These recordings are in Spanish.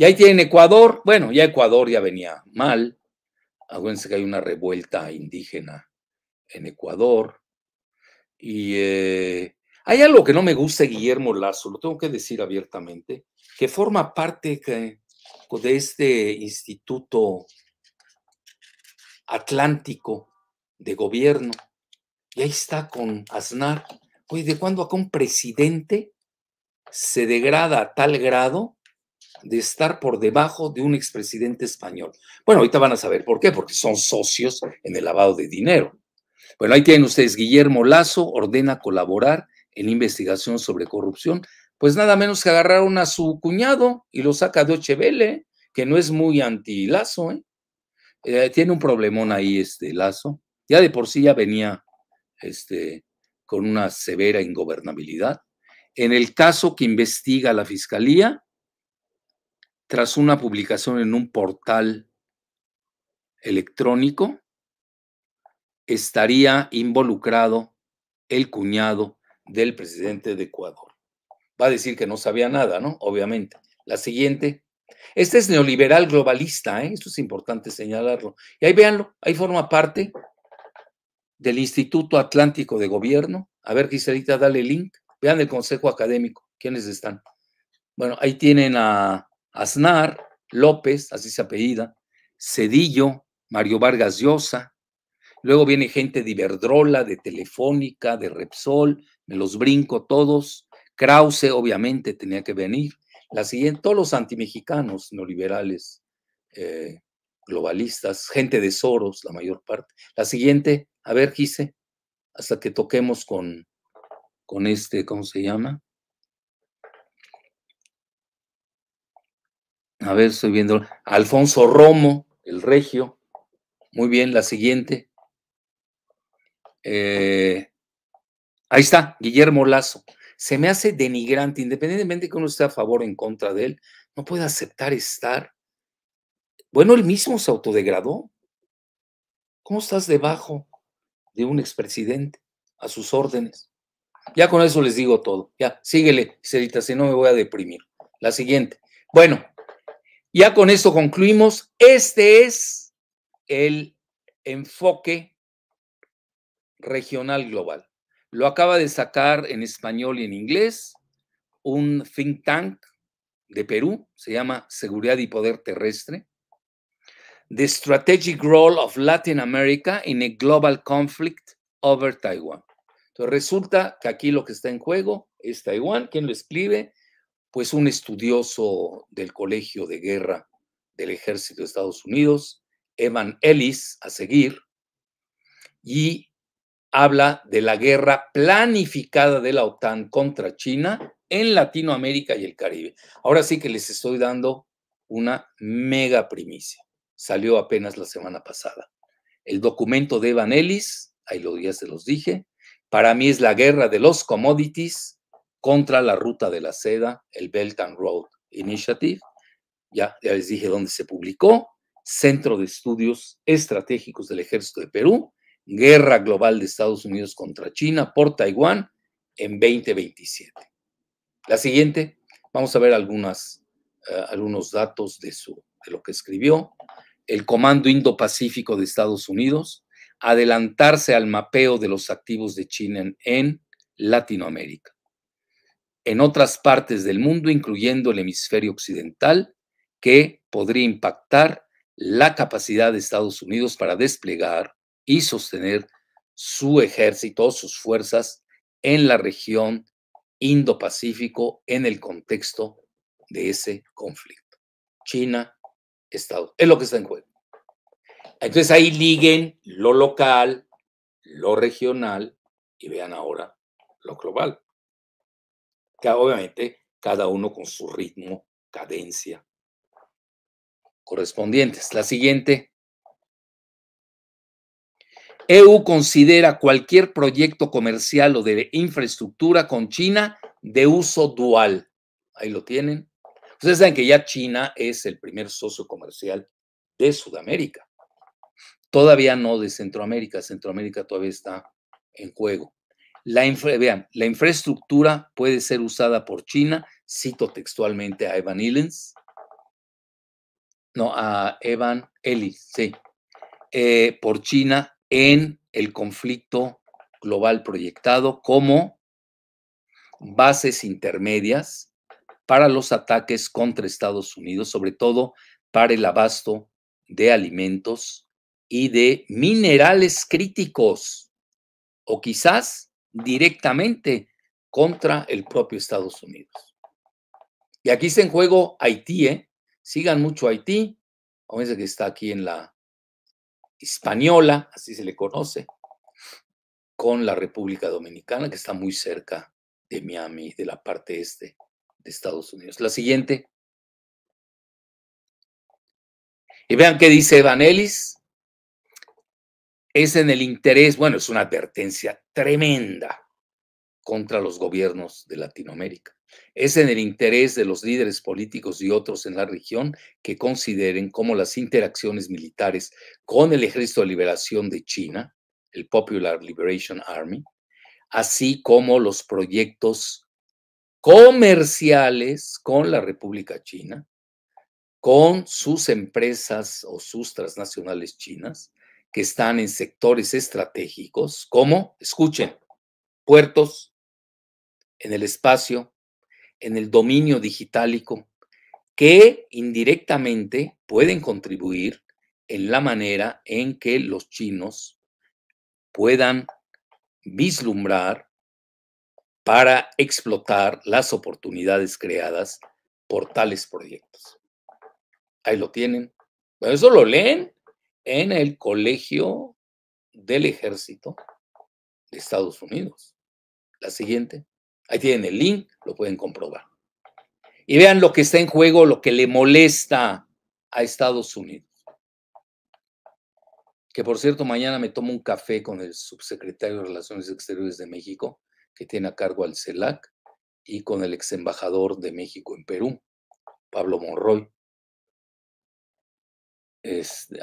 Y ahí en Ecuador. Bueno, ya Ecuador ya venía mal. Acuérdense que hay una revuelta indígena en Ecuador. Y eh, hay algo que no me gusta, Guillermo Lazo, lo tengo que decir abiertamente, que forma parte de este instituto atlántico de gobierno. Y ahí está con Aznar. Oye, ¿de cuándo acá un presidente se degrada a tal grado de estar por debajo de un expresidente español. Bueno, ahorita van a saber por qué, porque son socios en el lavado de dinero. Bueno, ahí tienen ustedes, Guillermo Lazo ordena colaborar en investigación sobre corrupción. Pues nada menos que agarraron a su cuñado y lo saca de Ochevele, que no es muy anti-Lazo, ¿eh? Eh, Tiene un problemón ahí este Lazo. Ya de por sí ya venía este, con una severa ingobernabilidad. En el caso que investiga la fiscalía, tras una publicación en un portal electrónico, estaría involucrado el cuñado del presidente de Ecuador. Va a decir que no sabía nada, ¿no? Obviamente. La siguiente. Este es neoliberal globalista, ¿eh? esto es importante señalarlo. Y ahí véanlo, ahí forma parte del Instituto Atlántico de Gobierno. A ver, Giselita, dale link. Vean el Consejo Académico, quiénes están. Bueno, ahí tienen a Aznar, López, así se apellida, Cedillo, Mario Vargas Llosa, luego viene gente de Iberdrola, de Telefónica, de Repsol, me los brinco todos, Krause obviamente tenía que venir, la siguiente, todos los antimexicanos neoliberales, liberales, eh, globalistas, gente de Soros, la mayor parte. La siguiente, a ver, Gise, hasta que toquemos con, con este, ¿cómo se llama? a ver, estoy viendo, Alfonso Romo, el regio, muy bien, la siguiente. Eh, ahí está, Guillermo Lazo. Se me hace denigrante, independientemente de que uno esté a favor o en contra de él, no puede aceptar estar. Bueno, él mismo se autodegradó. ¿Cómo estás debajo de un expresidente a sus órdenes? Ya con eso les digo todo. Ya, síguele, Cerita, si no me voy a deprimir. La siguiente. Bueno, ya con esto concluimos. Este es el enfoque regional global. Lo acaba de sacar en español y en inglés un think tank de Perú, se llama Seguridad y Poder Terrestre. The Strategic Role of Latin America in a Global Conflict over Taiwan. Entonces resulta que aquí lo que está en juego es Taiwán. ¿Quién lo escribe? pues un estudioso del Colegio de Guerra del Ejército de Estados Unidos, Evan Ellis, a seguir, y habla de la guerra planificada de la OTAN contra China en Latinoamérica y el Caribe. Ahora sí que les estoy dando una mega primicia. Salió apenas la semana pasada. El documento de Evan Ellis, ahí lo ya se los dije, para mí es la guerra de los commodities contra la ruta de la seda, el Belt and Road Initiative, ya, les dije dónde se publicó, Centro de Estudios Estratégicos del Ejército de Perú, Guerra Global de Estados Unidos contra China por Taiwán en 2027. La siguiente, vamos a ver eh, algunos datos de, lo que escribió. El Comando Indo-Pacífico de Estados Unidos, adelantarse al mapeo de los activos de China en Latinoamérica en otras partes del mundo, incluyendo el hemisferio occidental, que podría impactar la capacidad de Estados Unidos para desplegar y sostener su ejército, sus fuerzas en la región Indo-Pacífico en el contexto de ese conflicto. China, Estados es lo que está en juego. Entonces ahí liguen lo local, lo regional y vean ahora lo global obviamente cada uno con su ritmo, cadencia correspondientes. La siguiente. EU considera cualquier proyecto comercial o de infraestructura con China de uso dual. Ahí lo tienen. Ustedes saben que ya China es el primer socio comercial de Sudamérica. Todavía no de Centroamérica. Centroamérica todavía está en juego. La, vean, la infraestructura puede ser usada por China, cito textualmente a Evan Illens, no, a Evan Ellis, sí, eh, por China en el conflicto global proyectado como bases intermedias para los ataques contra Estados Unidos, sobre todo para el abasto de alimentos y de minerales críticos, o quizás directamente contra el propio Estados Unidos. Y aquí está en juego Haití, ¿eh? Sigan mucho Haití, a que está aquí en la española, así se le conoce, con la República Dominicana, que está muy cerca de Miami, de la parte este de Estados Unidos. La siguiente. Y vean qué dice Ellis es en el interés, bueno, es una advertencia tremenda contra los gobiernos de Latinoamérica. Es en el interés de los líderes políticos y otros en la región que consideren cómo las interacciones militares con el Ejército de Liberación de China, el Popular Liberation Army, así como los proyectos comerciales con la República China, con sus empresas o sus transnacionales chinas, que están en sectores estratégicos, como, escuchen, puertos, en el espacio, en el dominio digitálico, que indirectamente pueden contribuir en la manera en que los chinos puedan vislumbrar para explotar las oportunidades creadas por tales proyectos. Ahí lo tienen. bueno, eso lo leen en el Colegio del Ejército de Estados Unidos. La siguiente. Ahí tienen el link, lo pueden comprobar. Y vean lo que está en juego, lo que le molesta a Estados Unidos. Que por cierto, mañana me tomo un café con el subsecretario de Relaciones Exteriores de México, que tiene a cargo al CELAC, y con el ex embajador de México en Perú, Pablo Monroy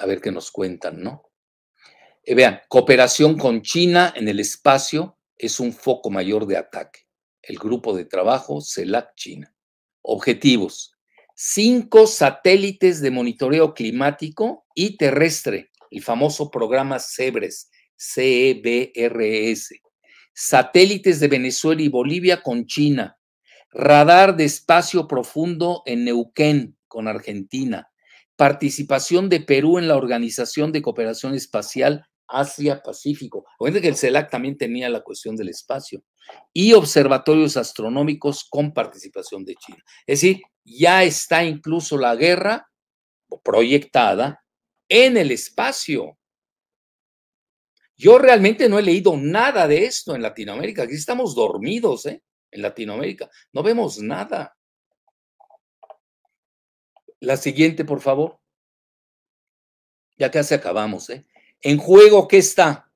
a ver qué nos cuentan, ¿no? Eh, vean, cooperación con China en el espacio es un foco mayor de ataque. El grupo de trabajo CELAC China. Objetivos. Cinco satélites de monitoreo climático y terrestre, el famoso programa CEBRES, C-E-B-R-E-S. Satélites de Venezuela y Bolivia con China. Radar de espacio profundo en Neuquén con Argentina participación de Perú en la Organización de Cooperación Espacial Asia-Pacífico. Acuérdense que el CELAC también tenía la cuestión del espacio. Y observatorios astronómicos con participación de China. Es decir, ya está incluso la guerra proyectada en el espacio. Yo realmente no he leído nada de esto en Latinoamérica. Aquí estamos dormidos, ¿eh? En Latinoamérica. No vemos nada. La siguiente, por favor. Ya casi acabamos. ¿eh? En juego, ¿qué está?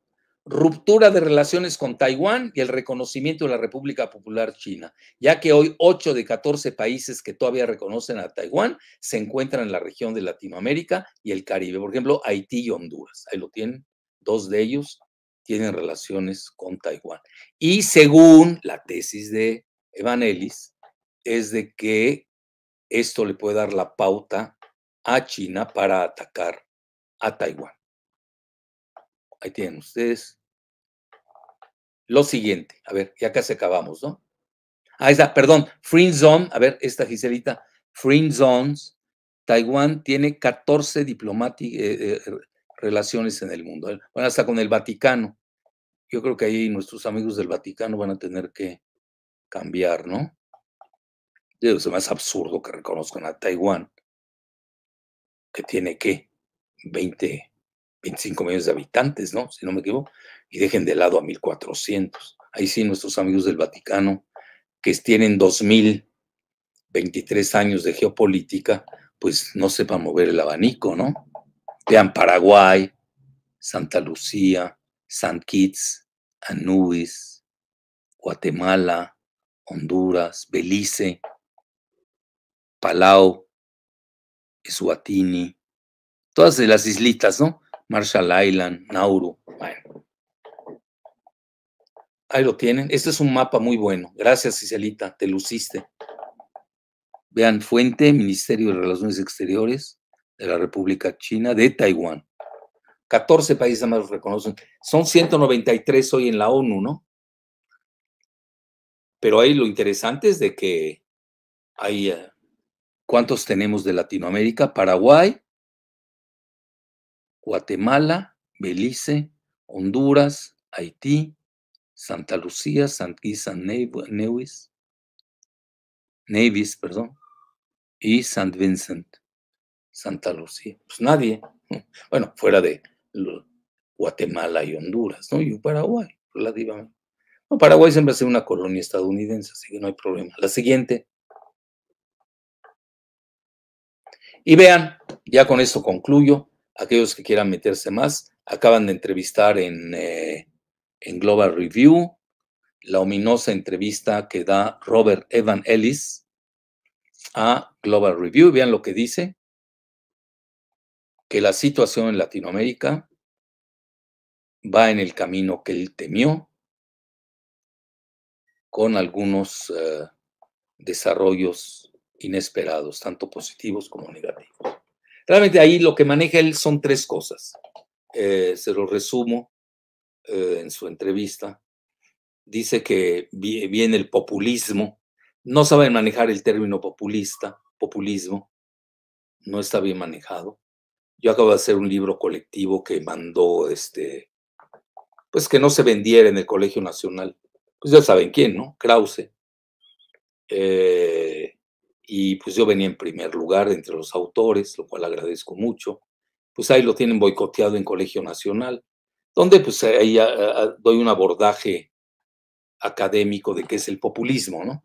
Ruptura de relaciones con Taiwán y el reconocimiento de la República Popular China, ya que hoy 8 de 14 países que todavía reconocen a Taiwán se encuentran en la región de Latinoamérica y el Caribe. Por ejemplo, Haití y Honduras. Ahí lo tienen. Dos de ellos tienen relaciones con Taiwán. Y según la tesis de Evan Ellis, es de que esto le puede dar la pauta a China para atacar a Taiwán. Ahí tienen ustedes. Lo siguiente, a ver, ya casi acabamos, ¿no? Ah, está, perdón, Free Zone, a ver, esta Giselita, Free Zones, Taiwán tiene 14 diplomáticas, eh, eh, relaciones en el mundo. Bueno, hasta con el Vaticano. Yo creo que ahí nuestros amigos del Vaticano van a tener que cambiar, ¿no? Es lo más absurdo que reconozcan a Taiwán, que tiene, ¿qué? 20, 25 millones de habitantes, ¿no? Si no me equivoco, y dejen de lado a 1.400. Ahí sí, nuestros amigos del Vaticano, que tienen 2.023 años de geopolítica, pues no sepan mover el abanico, ¿no? Vean Paraguay, Santa Lucía, San Kitts, Anubis, Guatemala, Honduras, Belice, Palau, Eswatini, todas las islitas, ¿no? Marshall Island, Nauru. Bueno. Ahí lo tienen. Este es un mapa muy bueno. Gracias, Ciselita. te luciste. Vean, fuente, Ministerio de Relaciones Exteriores de la República China, de Taiwán. 14 países más los reconocen. Son 193 hoy en la ONU, ¿no? Pero ahí lo interesante es de que hay eh, ¿Cuántos tenemos de Latinoamérica? Paraguay, Guatemala, Belice, Honduras, Haití, Santa Lucía, San Nevis, Nevis, perdón, y San Vincent, Santa Lucía. Pues nadie. Bueno, fuera de Guatemala y Honduras, ¿no? Y Paraguay, relativamente. Paraguay siempre ha sido una colonia estadounidense, así que no hay problema. La siguiente. Y vean, ya con esto concluyo, aquellos que quieran meterse más, acaban de entrevistar eh, en, Global Review la ominosa entrevista que da Robert Evan Ellis a Global Review. Vean lo que dice, que la situación en Latinoamérica va en el camino que él temió, con algunos eh, desarrollos inesperados, tanto positivos como negativos. Realmente ahí lo que maneja él son tres cosas. Eh, se lo resumo eh, en su entrevista. Dice que viene el populismo. No saben manejar el término populista, populismo. No está bien manejado. Yo acabo de hacer un libro colectivo que mandó, este, pues que no se vendiera en el Colegio Nacional. Pues ya saben quién, ¿no? Krause. Eh, y pues yo venía en primer lugar entre los autores, lo cual agradezco mucho. Pues ahí lo tienen boicoteado en Colegio Nacional, donde pues ahí ah, ah, ah, doy un abordaje académico de qué es el populismo, ¿no?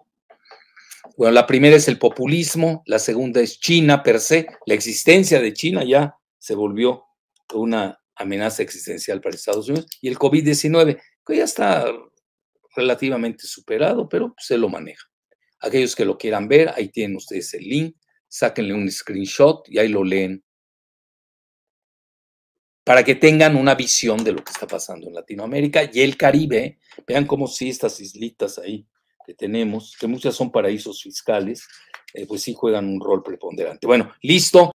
Bueno, la primera es el populismo, la segunda es China per se, la existencia de China ya se volvió una amenaza existencial para Estados Unidos, y el COVID-19, que ya está relativamente superado, pero se lo maneja. Aquellos que lo quieran ver, ahí tienen ustedes el link, sáquenle un screenshot y ahí lo leen para que tengan una visión de lo que está pasando en Latinoamérica y el Caribe. Vean cómo si estas islitas ahí que tenemos, que muchas son paraísos fiscales, eh, pues sí juegan un rol preponderante. Bueno, listo.